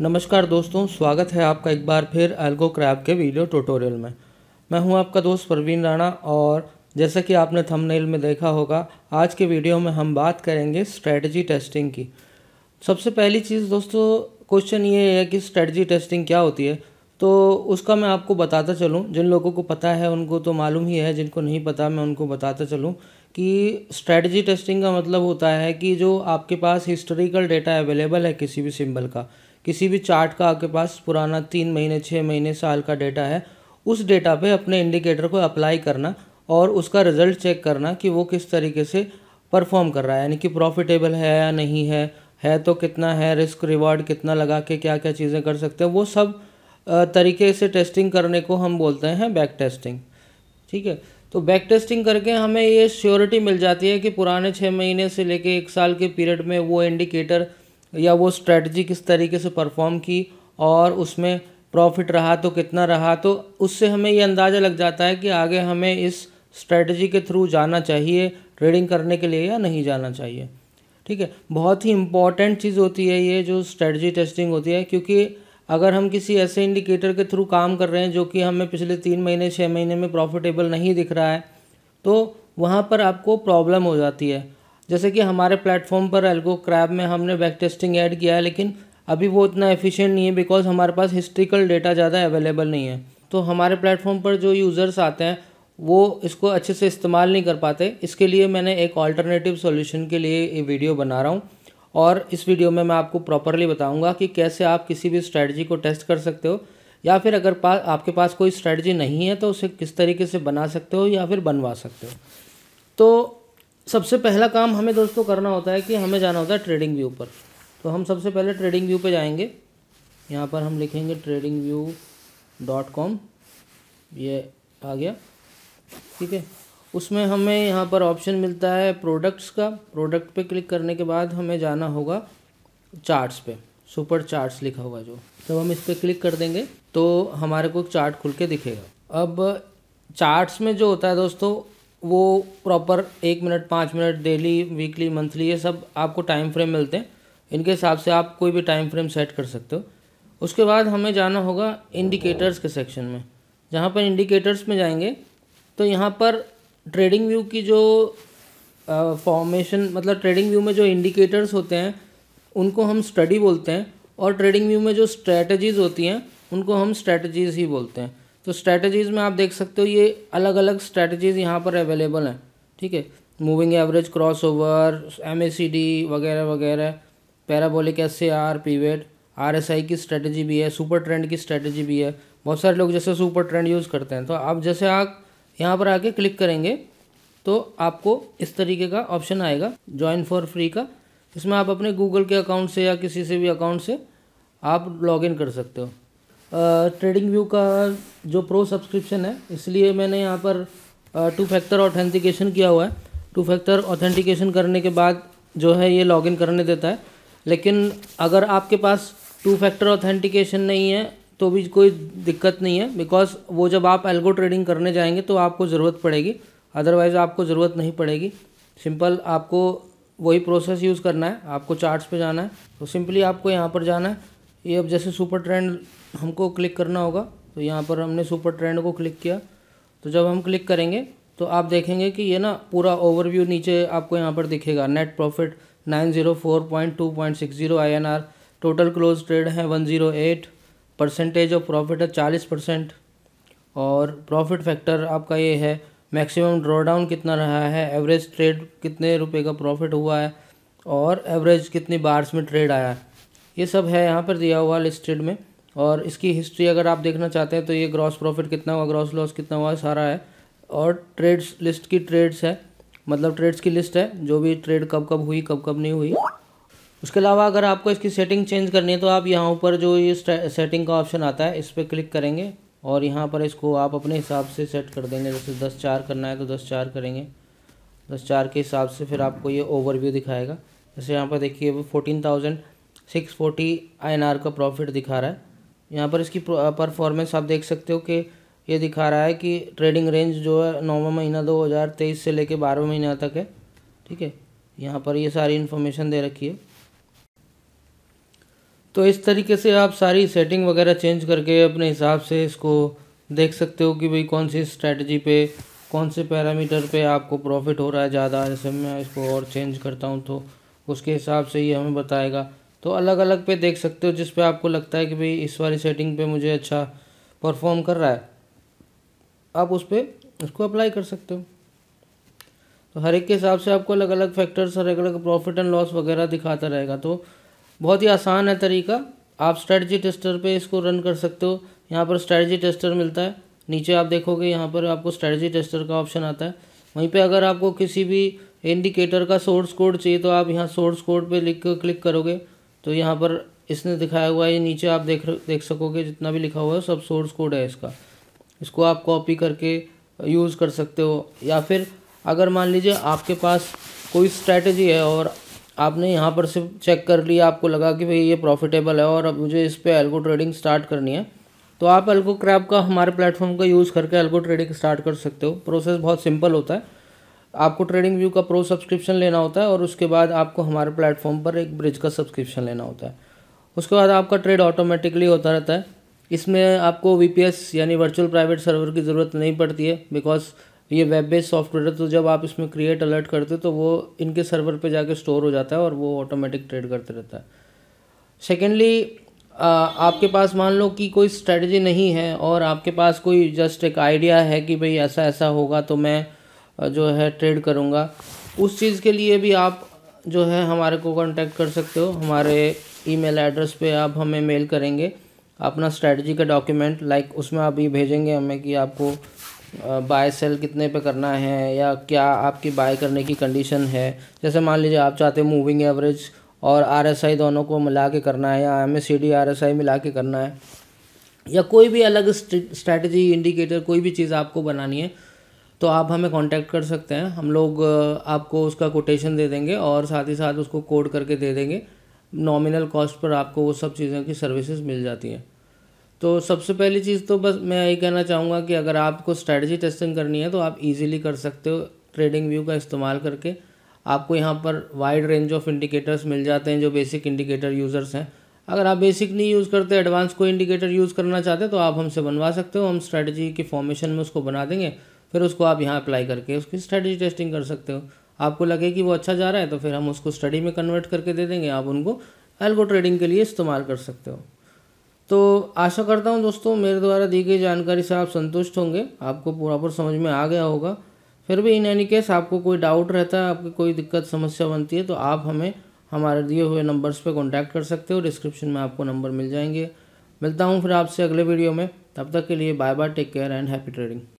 नमस्कार दोस्तों स्वागत है आपका एक बार फिर एल्गो क्रैप के वीडियो ट्यूटोरियल में मैं हूं आपका दोस्त प्रवीण राणा और जैसा कि आपने थंबनेल में देखा होगा आज के वीडियो में हम बात करेंगे स्ट्रेटजी टेस्टिंग की सबसे पहली चीज़ दोस्तों क्वेश्चन ये है कि स्ट्रेटजी टेस्टिंग क्या होती है तो उसका मैं आपको बताता चलूँ जिन लोगों को पता है उनको तो मालूम ही है जिनको नहीं पता मैं उनको बताता चलूँ कि स्ट्रेटजी टेस्टिंग का मतलब होता है कि जो आपके पास हिस्टोरिकल डेटा अवेलेबल है किसी भी सिंबल का किसी भी चार्ट का आपके पास पुराना तीन महीने छः महीने साल का डेटा है उस डेटा पे अपने इंडिकेटर को अप्लाई करना और उसका रिजल्ट चेक करना कि वो किस तरीके से परफॉर्म कर रहा है यानी कि प्रॉफिटेबल है या नहीं है है तो कितना है रिस्क रिवॉर्ड कितना लगा के क्या क्या चीज़ें कर सकते हैं वो सब तरीके से टेस्टिंग करने को हम बोलते हैं बैक टेस्टिंग ठीक है तो बैक टेस्टिंग करके हमें ये श्योरिटी मिल जाती है कि पुराने छः महीने से लेके एक साल के पीरियड में वो इंडिकेटर या वो स्ट्रेटजी किस तरीके से परफॉर्म की और उसमें प्रॉफिट रहा तो कितना रहा तो उससे हमें ये अंदाज़ा लग जाता है कि आगे हमें इस स्ट्रेटजी के थ्रू जाना चाहिए ट्रेडिंग करने के लिए या नहीं जाना चाहिए ठीक है बहुत ही इम्पॉर्टेंट चीज़ होती है ये जो स्ट्रेटजी टेस्टिंग होती है क्योंकि अगर हम किसी ऐसे इंडिकेटर के थ्रू काम कर रहे हैं जो कि हमें पिछले तीन महीने छः महीने में प्रॉफिटेबल नहीं दिख रहा है तो वहाँ पर आपको प्रॉब्लम हो जाती है जैसे कि हमारे प्लेटफॉर्म पर एल्गो क्रैब में हमने बैक टेस्टिंग ऐड किया है लेकिन अभी वो इतना एफिशिएंट नहीं है बिकॉज हमारे पास हिस्ट्रिकल डेटा ज़्यादा अवेलेबल नहीं है तो हमारे प्लेटफॉर्म पर जो यूज़र्स आते हैं वो इसको अच्छे से इस्तेमाल नहीं कर पाते इसके लिए मैंने एक ऑल्टरनेटिव सोल्यूशन के लिए ये वीडियो बना रहा हूँ और इस वीडियो में मैं आपको प्रॉपरली बताऊंगा कि कैसे आप किसी भी स्ट्रैटी को टेस्ट कर सकते हो या फिर अगर पास आपके पास कोई स्ट्रैटी नहीं है तो उसे किस तरीके से बना सकते हो या फिर बनवा सकते हो तो सबसे पहला काम हमें दोस्तों करना होता है कि हमें जाना होता है ट्रेडिंग व्यू पर तो हम सबसे पहले ट्रेडिंग व्यू पर जाएंगे यहाँ पर हम लिखेंगे ट्रेडिंग व्यू डॉट कॉम ये आ गया ठीक है उसमें हमें यहाँ पर ऑप्शन मिलता है प्रोडक्ट्स का प्रोडक्ट पे क्लिक करने के बाद हमें जाना होगा चार्ट्स पे सुपर चार्ट्स लिखा होगा जो जब हम इस पर क्लिक कर देंगे तो हमारे को चार्ट खुल के दिखेगा अब चार्ट्स में जो होता है दोस्तों वो प्रॉपर एक मिनट पाँच मिनट डेली वीकली मंथली ये सब आपको टाइम फ्रेम मिलते हैं इनके हिसाब से आप कोई भी टाइम फ्रेम सेट कर सकते हो उसके बाद हमें जाना होगा इंडिकेटर्स के सेक्शन में जहाँ पर इंडिकेटर्स में जाएंगे तो यहाँ पर ट्रेडिंग व्यू की जो फॉर्मेशन मतलब ट्रेडिंग व्यू में जो इंडिकेटर्स होते हैं उनको हम स्टडी बोलते हैं और ट्रेडिंग व्यू में जो स्ट्रैटेजीज़ होती हैं उनको हम स्ट्रैटेजीज़ ही बोलते हैं तो स्ट्रैटेजीज़ में आप देख सकते हो ये अलग अलग स्ट्रैटेजीज़ यहाँ पर अवेलेबल हैं ठीक है moving average cross over M वगैरह वगैरह parabolic S A R R S I की स्ट्रैटेजी भी है सुपर ट्रेंड की स्ट्रैटेजी भी है बहुत सारे लोग जैसे सुपर ट्रेंड यूज़ करते हैं तो आप जैसे आप यहाँ पर आके क्लिक करेंगे तो आपको इस तरीके का ऑप्शन आएगा ज्वाइन फॉर फ्री का इसमें आप अपने गूगल के अकाउंट से या किसी से भी अकाउंट से आप लॉगिन कर सकते हो ट्रेडिंग व्यू का जो प्रो सब्सक्रिप्शन है इसलिए मैंने यहाँ पर टू फैक्टर ऑथेंटिकेशन किया हुआ है टू फैक्टर ऑथेंटिकेशन करने के बाद जो है ये लॉगिन करने देता है लेकिन अगर आपके पास टू फैक्टर ऑथेंटिकेशन नहीं है तो भी कोई दिक्कत नहीं है बिकॉज वो जब आप एल्गो ट्रेडिंग करने जाएंगे तो आपको ज़रूरत पड़ेगी अदरवाइज़ आपको ज़रूरत नहीं पड़ेगी सिंपल आपको वही प्रोसेस यूज़ करना है आपको चार्ट्स पे जाना है तो सिंपली आपको यहाँ पर जाना है ये अब जैसे सुपर ट्रेंड हमको क्लिक करना होगा तो यहाँ पर हमने सुपर ट्रेंड को क्लिक किया तो जब हम क्लिक करेंगे तो आप देखेंगे कि ये ना पूरा ओवरव्यू नीचे आपको यहाँ पर दिखेगा net profit nine zero four point two point six zero I N R total close trade है one zero eight percentage of profit है चालीस परसेंट और प्रॉफिट फैक्टर आपका ये है मैक्सिमम ड्रॉडाउन कितना रहा है एवरेज ट्रेड कितने रुपए का प्रॉफिट हुआ है और एवरेज कितनी बार्स में ट्रेड आया है ये सब है यहाँ पर दिया हुआ लिस्टेड में और इसकी हिस्ट्री अगर आप देखना चाहते हैं तो ये ग्रॉस प्रॉफिट कितना हुआ ग्रॉस लॉस कितना हुआ सारा है और ट्रेड्स लिस्ट की ट्रेड्स है मतलब ट्रेड्स की लिस्ट है जो भी ट्रेड कब कब हुई कब कब नहीं हुई उसके अलावा अगर आपको इसकी सेटिंग चेंज करनी है तो आप यहाँ ऊपर जो ये सेटिंग का ऑप्शन आता है इस पर क्लिक करेंगे और यहाँ पर इसको आप अपने हिसाब से सेट कर देंगे जैसे दस चार करना है तो दस चार करेंगे दस चार के हिसाब से फिर आपको ये ओवरव्यू दिखाएगा जैसे यहाँ पर देखिए वो fourteen thousand six forty I N R का प्रॉफिट दिखा रहा है यहाँ पर इसकी परफॉर्मेंस आप देख सकते हो कि ये दिखा रहा है कि ट्रेडिंग रेंज जो है नौवा महीना दो हज़ार तेईस से लेकर बारहवें महीना तक है ठीक है यहाँ पर ये सारी इन्फॉर्मेशन दे रखी है तो इस तरीके से आप सारी सेटिंग वगैरह चेंज करके अपने हिसाब से इसको देख सकते हो कि भाई कौन सी स्ट्रैटी पे कौन से पैरामीटर पे आपको प्रॉफिट हो रहा है ज़्यादा जैसे मैं इसको और चेंज करता हूँ तो उसके हिसाब से ये हमें बताएगा तो अलग अलग पे देख सकते हो जिस पे आपको लगता है कि भाई इस वाली सेटिंग पे मुझे अच्छा परफॉर्म कर रहा है आप उस पर उसको अप्लाई कर सकते हो तो हर एक के हिसाब से आपको अलग अलग फैक्टर्स हर अलग अलग प्रॉफिट एंड लॉस वगैरह दिखाता रहेगा तो बहुत ही आसान है तरीका आप स्ट्रेटजी टेस्टर पे इसको रन कर सकते हो यहाँ पर स्ट्रेटजी टेस्टर मिलता है नीचे आप देखोगे यहाँ पर आपको स्ट्रेटजी टेस्टर का ऑप्शन आता है वहीं पे अगर आपको किसी भी इंडिकेटर का सोर्स कोड चाहिए तो आप यहाँ सोर्स कोड पे लिख क्लिक करोगे तो यहाँ पर इसने दिखाया हुआ है नीचे आप देख देख सकोगे जितना भी लिखा हुआ है सब सोर्स कोड है इसका इसको आप कॉपी करके यूज़ कर सकते हो या फिर अगर मान लीजिए आपके पास कोई स्ट्रैटेजी है और आपने यहाँ पर सिर्फ चेक कर लिया आपको लगा कि भाई ये प्रॉफिटेबल है और अब मुझे इस पर एल्गो ट्रेडिंग स्टार्ट करनी है तो आप एल्गो क्रैप का हमारे प्लेटफॉर्म का यूज़ करके एल्गो ट्रेडिंग स्टार्ट कर सकते हो प्रोसेस बहुत सिंपल होता है आपको ट्रेडिंग व्यू का प्रो सब्सक्रिप्शन लेना होता है और उसके बाद आपको हमारे प्लेटफॉर्म पर एक ब्रिज का सब्सक्रिप्शन लेना होता है उसके बाद आपका ट्रेड ऑटोमेटिकली होता रहता है इसमें आपको वी यानी वर्चुअल प्राइवेट सर्वर की ज़रूरत नहीं पड़ती है बिकॉज ये वेब बेस्ड सॉफ्टवेयर है तो जब आप इसमें क्रिएट अलर्ट करते हो तो वो इनके सर्वर पे जाके स्टोर हो जाता है और वो ऑटोमेटिक ट्रेड करते रहता है सेकेंडली आपके पास मान लो कि कोई स्ट्रेटजी नहीं है और आपके पास कोई जस्ट एक आइडिया है कि भाई ऐसा ऐसा होगा तो मैं जो है ट्रेड करूँगा उस चीज़ के लिए भी आप जो है हमारे को कांटेक्ट कर सकते हो हमारे ईमेल एड्रेस पे आप हमें मेल करेंगे अपना स्ट्रेटजी का डॉक्यूमेंट लाइक उसमें आप ये भेजेंगे हमें कि आपको बाय सेल कितने पे करना है या क्या आपकी बाय करने की कंडीशन है जैसे मान लीजिए आप चाहते हैं मूविंग एवरेज और आरएसआई दोनों को मिला के करना है या M S C D R S I मिला के करना है या कोई भी अलग स्ट्रेटजी इंडिकेटर कोई भी चीज़ आपको बनानी है तो आप हमें कांटेक्ट कर सकते हैं हम लोग आपको उसका कोटेशन दे देंगे और साथ ही साथ उसको कोड करके दे देंगे नॉमिनल कॉस्ट पर आपको वो सब चीज़ों की सर्विसेज मिल जाती हैं तो सबसे पहली चीज़ तो बस मैं यही कहना चाहूँगा कि अगर आपको स्ट्रेटजी टेस्टिंग करनी है तो आप इजीली कर सकते हो ट्रेडिंग व्यू का इस्तेमाल करके आपको यहाँ पर वाइड रेंज ऑफ इंडिकेटर्स मिल जाते हैं जो बेसिक इंडिकेटर यूज़र्स हैं अगर आप बेसिक नहीं यूज़ करते एडवांस कोई इंडिकेटर यूज़ करना चाहते तो आप हमसे बनवा सकते हो हम स्ट्रैटेजी की फॉर्मेशन में उसको बना देंगे फिर उसको आप यहाँ अप्लाई करके उसकी स्ट्रैटेजी टेस्टिंग कर सकते हो आपको लगे कि वो अच्छा जा रहा है तो फिर हम उसको स्टडी में कन्वर्ट करके दे देंगे आप उनको एल्गो ट्रेडिंग के लिए इस्तेमाल कर सकते हो तो आशा करता हूँ दोस्तों मेरे द्वारा दी गई जानकारी से आप संतुष्ट होंगे आपको प्रॉपर समझ में आ गया होगा फिर भी इन एनी केस आपको कोई डाउट रहता है आपकी कोई दिक्कत समस्या बनती है तो आप हमें हमारे दिए हुए नंबर्स पे कांटेक्ट कर सकते हो डिस्क्रिप्शन में आपको नंबर मिल जाएंगे मिलता हूँ फिर आपसे अगले वीडियो में तब तक के लिए bye bye take care and happy trading